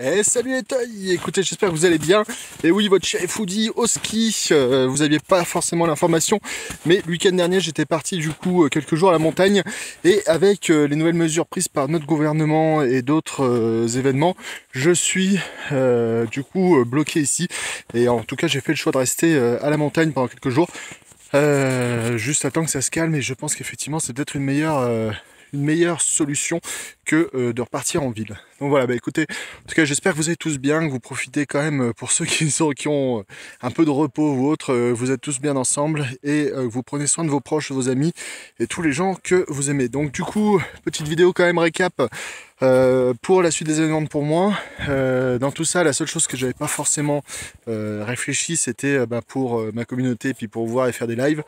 Eh, salut les tailles Écoutez, j'espère que vous allez bien. Et oui, votre chef Foodie au ski, euh, vous n'aviez pas forcément l'information, mais le week-end dernier, j'étais parti du coup euh, quelques jours à la montagne, et avec euh, les nouvelles mesures prises par notre gouvernement et d'autres événements, je suis du coup bloqué ici, et en tout cas, j'ai fait le choix de rester à la montagne pendant quelques jours, juste à temps que ça se calme, et je pense qu'effectivement, c'est peut-être une meilleure... une meilleure solution que euh, de repartir en ville. Donc voilà, bah écoutez, en tout cas j'espère que vous êtes tous bien, que vous profitez quand même euh, pour ceux qui, sont, qui ont euh, un peu de repos ou autre, vous êtes tous bien ensemble et que vous prenez soin de vos proches, vos amis et tous les gens que vous aimez. Donc du coup, petite vidéo quand même récap. pour la suite des événements pour moi, dans tout ça, la seule chose que j'avais pas forcément réfléchi, c'était bah, pour ma communauté, puis pour voir et faire des lives.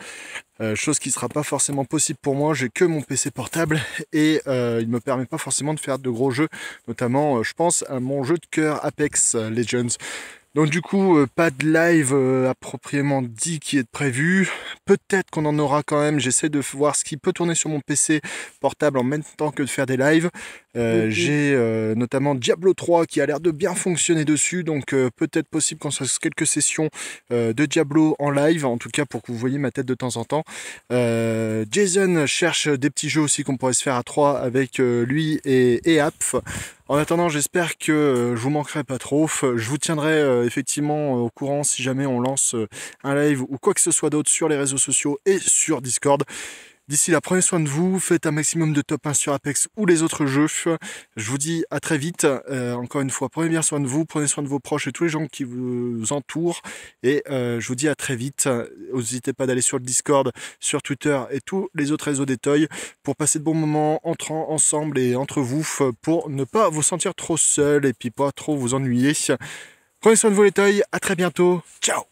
chose qui sera pas forcément possible pour moi, j'ai que mon PC portable et il me permet pas forcément de faire de gros jeux, notamment, euh, je pense, à mon jeu de cœur Apex euh, Legends. Donc du coup, euh, pas de live appropriément dit qui est prévu. Peut-être qu'on en aura quand même. J'essaie de voir ce qui peut tourner sur mon PC portable en même temps que de faire des lives. J'ai notamment Diablo 3 qui a l'air de bien fonctionner dessus. Donc peut-être possible qu'on fasse quelques sessions de Diablo en live, en tout cas pour que vous voyez ma tête de temps en temps. Jason cherche des petits jeux aussi qu'on pourrait se faire à trois avec euh, lui et, App. En attendant, j'espère que euh, je vous manquerai pas trop. Je vous tiendrai euh, effectivement au courant si jamais on lance un live ou quoi que ce soit d'autre sur les réseaux sociaux et sur Discord. D'ici là, prenez soin de vous, faites un maximum de top 1 sur Apex ou les autres jeux. Je vous dis à très vite. Euh, encore une fois, prenez bien soin de vous, prenez soin de vos proches et tous les gens qui vous entourent. Et euh, je vous dis à très vite. N'hésitez pas d'aller sur le Discord, sur Twitter et tous les autres réseaux Toys pour passer de bons moments entrant ensemble et entre vous pour ne pas vous sentir trop seul et puis pas trop vous ennuyer. Prenez soin de vous les toys, à très bientôt. Ciao